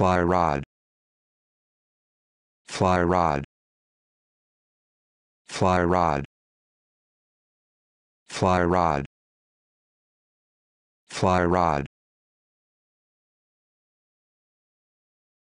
fly rod fly rod fly rod fly rod fly rod